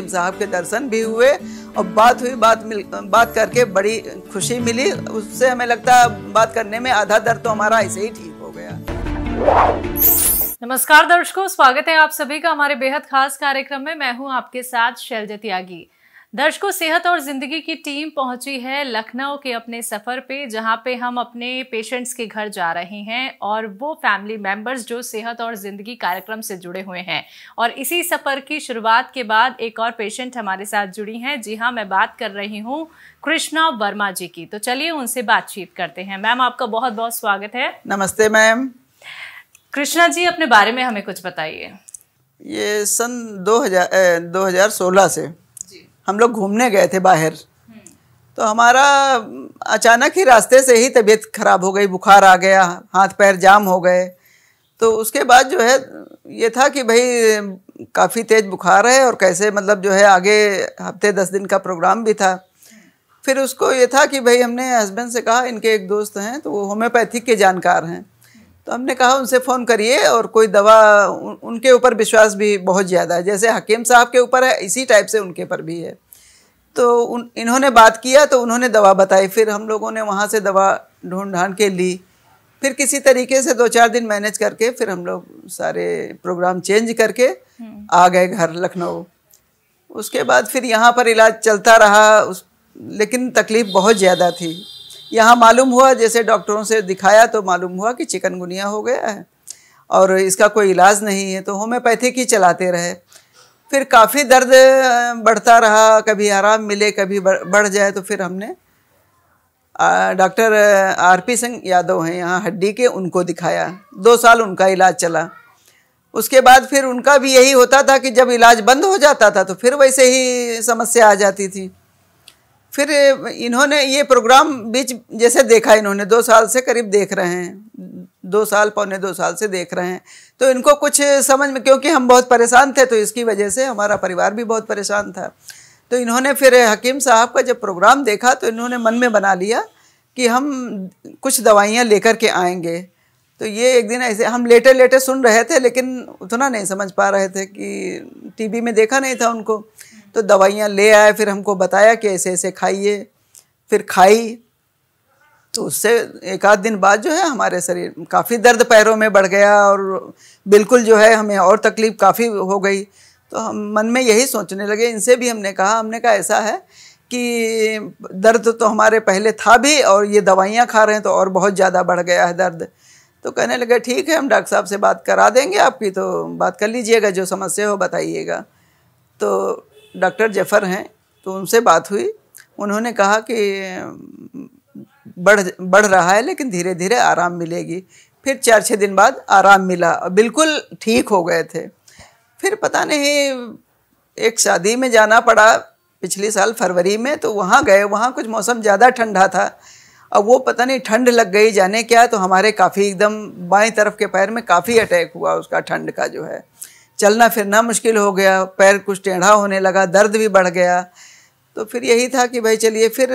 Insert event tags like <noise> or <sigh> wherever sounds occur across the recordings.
खतीब साहब के दर्शन भी हुए और बात हुई बात मिल बात करके बड़ी खुशी मिली उससे हमें लगता है बात करने में आधा दर्द तो हमारा ऐसे ही ठीक हो गया नमस्कार दर्शकों स्वागत है आप सभी का हमारे बेहद खास कार्यक्रम में मैं हूं आपके साथ शैलजा त्यागी दर्शकों सेहत और जिंदगी की टीम पहुंची है लखनऊ के अपने सफर पे जहां पे हम अपने पेशेंट्स के घर जा रहे हैं और वो फैमिली मेंबर्स जो सेहत और जिंदगी कार्यक्रम से जुड़े हुए हैं और इसी सफर की शुरुआत के बाद एक और पेशेंट हमारे साथ जुड़ी हैं जी हाँ मैं बात कर रही हूँ कृष्णा वर्मा जी की तो चलिए उनसे बातचीत करते हैं मैम आपका बहुत बहुत स्वागत है नमस्ते मैम कृष्णा जी अपने बारे में हमें कुछ बताइए ये सन दो हजार से हम लोग घूमने गए थे बाहर हम्म। तो हमारा अचानक ही रास्ते से ही तबीयत खराब हो गई बुखार आ गया हाथ पैर जाम हो गए तो उसके बाद जो है ये था कि भाई काफ़ी तेज़ बुखार है और कैसे मतलब जो है आगे हफ्ते दस दिन का प्रोग्राम भी था फिर उसको ये था कि भाई हमने हस्बैंड से कहा इनके एक दोस्त हैं तो वो होम्योपैथिक के जानकार हैं तो हमने कहा उनसे फ़ोन करिए और कोई दवा उन, उनके ऊपर विश्वास भी बहुत ज़्यादा है जैसे हकीम साहब के ऊपर है इसी टाइप से उनके पर भी है तो उन इन्होंने बात किया तो उन्होंने दवा बताई फिर हम लोगों ने वहाँ से दवा ढूंढ ढांड के ली फिर किसी तरीके से दो चार दिन मैनेज करके फिर हम लोग सारे प्रोग्राम चेंज करके हम्म। आ गए घर लखनऊ उसके बाद फिर यहाँ पर इलाज चलता रहा उस लेकिन तकलीफ़ बहुत ज़्यादा थी यहाँ मालूम हुआ जैसे डॉक्टरों से दिखाया तो मालूम हुआ कि चिकनगुनिया हो गया है और इसका कोई इलाज नहीं है तो होम्योपैथिक ही चलाते रहे फिर काफ़ी दर्द बढ़ता रहा कभी आराम मिले कभी बढ़ जाए तो फिर हमने doctor R P Singh Yadav हैं यहाँ हड्डी के उनको दिखाया दो साल उनका इलाज चला उसके बाद फिर उनका भी यही होता था कि जब इलाज बंद हो जाता था तो फिर वैसे ही समस्या आ जाती थी फिर इन्होंने ये प्रोग्राम बीच जैसे देखा इन्होंने दो साल से करीब देख रहे हैं दो साल पौने दो साल से देख रहे हैं तो इनको कुछ समझ में क्योंकि हम बहुत परेशान थे तो इसकी वजह से हमारा परिवार भी बहुत परेशान था तो इन्होंने फिर हकीम साहब का जब प्रोग्राम देखा तो इन्होंने मन में बना लिया कि हम कुछ दवाइयाँ लेकर के आएंगे तो ये एक दिन ऐसे हम लेटे लेटे सुन रहे थे लेकिन उतना नहीं समझ पा रहे थे कि टीवी में देखा नहीं था उनको तो दवाइयाँ ले आए फिर हमको बताया कि ऐसे ऐसे खाइए फिर खाई तो उससे एक आध दिन बाद जो है हमारे शरीर काफ़ी दर्द पैरों में बढ़ गया और बिल्कुल जो है हमें और तकलीफ़ काफ़ी हो गई तो हम मन में यही सोचने लगे इनसे भी हमने कहा हमने कहा ऐसा है कि दर्द तो हमारे पहले था भी और ये दवाइयाँ खा रहे हैं तो और बहुत ज़्यादा बढ़ गया है दर्द तो कहने लगे ठीक है हम डॉक्टर साहब से बात करा देंगे आपकी तो बात कर लीजिएगा जो समस्या हो बताइएगा तो डॉक्टर जफर हैं तो उनसे बात हुई उन्होंने कहा कि बढ़ बढ़ रहा है लेकिन धीरे धीरे आराम मिलेगी फिर चार छः दिन बाद आराम मिला बिल्कुल ठीक हो गए थे फिर पता नहीं एक शादी में जाना पड़ा पिछले साल फरवरी में तो वहाँ गए वहाँ कुछ मौसम ज़्यादा ठंडा था अब वो पता नहीं ठंड लग गई जाने क्या तो हमारे काफ़ी एकदम बाएं तरफ के पैर में काफ़ी अटैक हुआ उसका ठंड का जो है चलना फिरना मुश्किल हो गया पैर कुछ टेढ़ा होने लगा दर्द भी बढ़ गया तो फिर यही था कि भाई चलिए फिर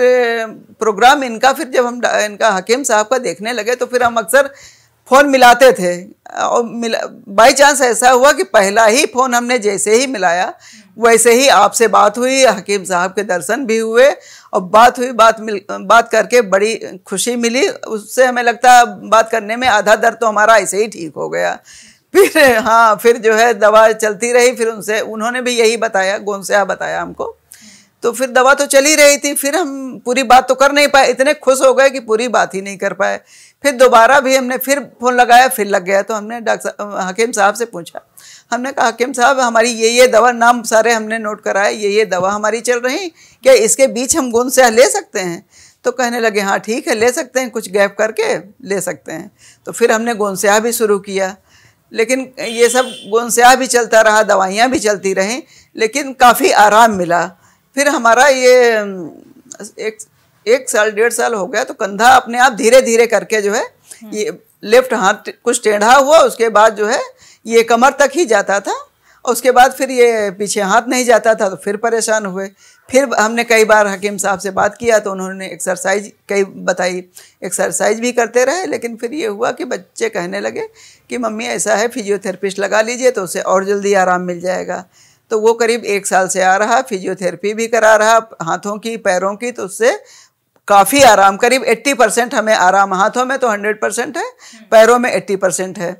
प्रोग्राम इनका फिर जब हम इनका हकीम साहब का देखने लगे तो फिर हम अक्सर फ़ोन मिलाते थे और मिला बाई चांस ऐसा हुआ कि पहला ही फ़ोन हमने जैसे ही मिलाया वैसे ही आपसे बात हुई हकीम साहब के दर्शन भी हुए और बात हुई बात मिल बात करके बड़ी खुशी मिली उससे हमें लगता बात करने में आधा दर्द तो हमारा ऐसे ही ठीक हो गया फिर हाँ फिर जो है दवा चलती रही फिर उनसे उन्होंने भी यही बताया गोनस्या बताया हमको तो फिर दवा तो चल ही रही थी फिर हम पूरी बात तो कर नहीं पाए इतने खुश हो गए कि पूरी बात ही नहीं कर पाए फिर दोबारा भी हमने फिर फ़ोन लगाया फिर लग गया तो हमने डॉक्टर हकीम साहब से पूछा हमने कहा हकीम साहब हमारी ये ये दवा नाम सारे हमने नोट कराए ये ये दवा हमारी चल रही क्या इसके बीच हम गुन से ले सकते हैं तो कहने लगे हाँ ठीक है ले सकते हैं कुछ गैप करके ले सकते हैं तो फिर हमने गोनस्याह भी शुरू किया लेकिन ये सब गोंसिया भी चलता रहा दवाइयाँ भी चलती रहीं लेकिन काफ़ी आराम मिला फिर हमारा ये एक एक साल डेढ़ साल हो गया तो कंधा अपने आप धीरे धीरे करके जो है हम्म। ये लेफ्ट हाथ कुछ टेढ़ा हुआ उसके बाद जो है ये कमर तक ही जाता था उसके बाद फिर ये पीछे हाथ नहीं जाता था तो फिर परेशान हुए फिर हमने कई बार हकीम साहब से बात किया तो उन्होंने एक्सरसाइज कई बताई एक्सरसाइज भी करते रहे लेकिन फिर ये हुआ कि बच्चे कहने लगे कि मम्मी ऐसा है फिजियोथेरेपिस्ट लगा लीजिए तो उसे और जल्दी आराम मिल जाएगा तो वो करीब एक साल से आ रहा फिजियोथेरेपी भी करा रहा हाथों की पैरों की तो उससे काफ़ी आराम करीब 80 परसेंट हमें आराम हाथों में तो 100 परसेंट है हम्म। पैरों में 80 परसेंट है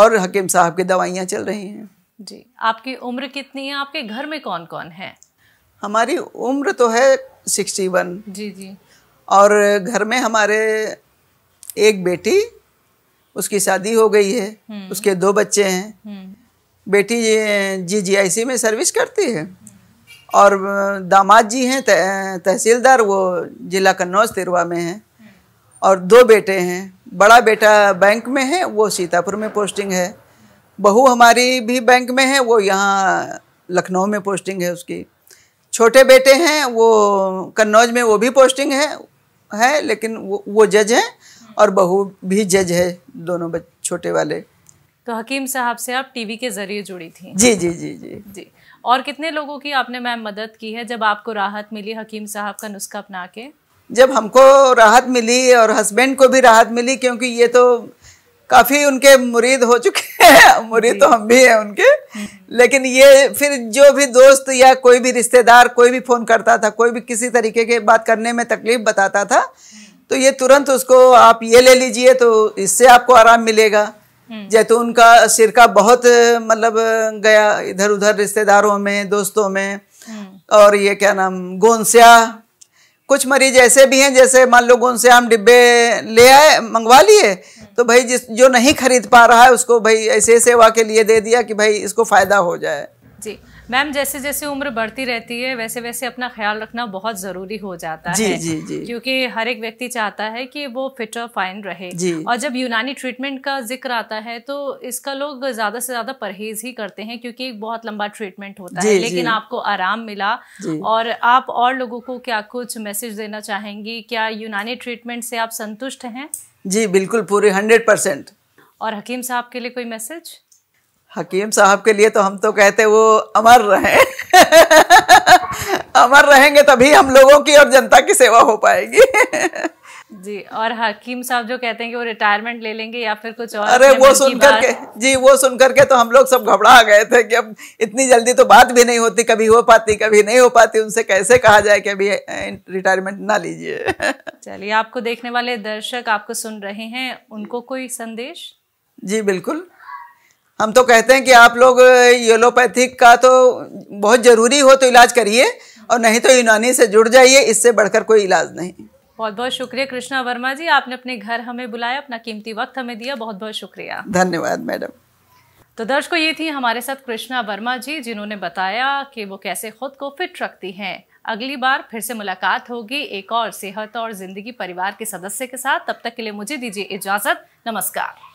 और हकीम साहब की दवाइयाँ चल रही हैं जी आपकी उम्र कितनी है आपके घर में कौन कौन है हमारी उम्र तो है सिक्सटी वन जी जी और घर में हमारे एक बेटी उसकी शादी हो गई है हम्म। उसके दो बच्चे हैं हम्म। बेटी जी जी आई सी में सर्विस करती है और दामाद जी हैं तहसीलदार वो जिला कन्नौज तिरवा में हैं और दो बेटे हैं बड़ा बेटा बैंक में है वो सीतापुर में पोस्टिंग है बहू हमारी भी बैंक में है वो यहाँ लखनऊ में पोस्टिंग है उसकी छोटे बेटे हैं वो कन्नौज में वो भी पोस्टिंग है है लेकिन वो वो जज हैं और बहू भी जज है दोनों छोटे वाले तो हकीम साहब से आप टीवी के जरिए जुड़ी थी जी जी जी जी जी और कितने लोगों की आपने मैम मदद की है जब आपको राहत मिली हकीम साहब का नुस्खा अपना के जब हमको राहत मिली और हस्बैंड को भी राहत मिली क्योंकि ये तो काफ़ी उनके मुरीद हो चुके हैं <laughs> मुरीद तो हम भी हैं उनके हम्म। लेकिन ये फिर जो भी दोस्त या कोई भी रिश्तेदार कोई भी फ़ोन करता था कोई भी किसी तरीके के बात करने में तकलीफ बताता था हम्म। तो ये तुरंत उसको आप ये ले लीजिए तो इससे आपको आराम मिलेगा हम्म। जैतून का सिरका बहुत मतलब गया इधर उधर रिश्तेदारों में दोस्तों में और ये क्या नाम गोंसिया कुछ मरीज ऐसे भी हैं जैसे मान लो गोंसिया हम डिब्बे ले आए मंगवा लिए तो भाई जिस जो नहीं खरीद पा रहा है उसको भाई ऐसे सेवा के लिए दे दिया कि भाई इसको फ़ायदा हो जाए जी मैम जैसे जैसे उम्र बढ़ती रहती है वैसे वैसे अपना ख्याल रखना बहुत ज़रूरी हो जाता जी, है जी, जी. क्योंकि हर एक व्यक्ति चाहता है कि वो फिट और फाइन रहे जी. और जब यूनानी ट्रीटमेंट का जिक्र आता है तो इसका लोग ज़्यादा से ज़्यादा परहेज ही करते हैं क्योंकि एक बहुत लंबा ट्रीटमेंट होता जी, है लेकिन जी. आपको आराम मिला और आप और लोगों को क्या कुछ मैसेज देना चाहेंगी क्या यूनानी ट्रीटमेंट से आप संतुष्ट हैं जी बिल्कुल पूरे हंड्रेड परसेंट और हकीम साहब के लिए कोई मैसेज हकीम साहब के लिए तो हम तो कहते वो अमर रहे <laughs> अमर रहेंगे तभी हम लोगों की और जनता की सेवा हो पाएगी <laughs> जी और हकीम साहब जो कहते हैं कि वो रिटायरमेंट ले लेंगे या फिर कुछ और अरे वो सुन करके जी वो सुन करके तो हम लोग सब घबरा गए थे कि अब इतनी जल्दी तो बात भी नहीं होती कभी हो पाती कभी नहीं हो पाती उनसे कैसे कहा जाए कि अभी रिटायरमेंट ना लीजिए <laughs> चलिए आपको देखने वाले दर्शक आपको सुन रहे हैं उनको कोई संदेश जी बिल्कुल हम तो कहते हैं कि आप लोग येलोपैथिक का तो बहुत ज़रूरी हो तो इलाज करिए और नहीं तो यूनानी से जुड़ जाइए इससे बढ़कर कोई इलाज नहीं बहुत बहुत शुक्रिया कृष्णा वर्मा जी आपने अपने घर हमें बुलाया अपना कीमती वक्त हमें दिया बहुत बहुत शुक्रिया धन्यवाद मैडम तो दर्शकों ये थी हमारे साथ कृष्णा वर्मा जी जिन्होंने बताया कि वो कैसे खुद को फिट रखती हैं अगली बार फिर से मुलाकात होगी एक और सेहत और जिंदगी परिवार के सदस्य के साथ तब तक के लिए मुझे दीजिए इजाजत नमस्कार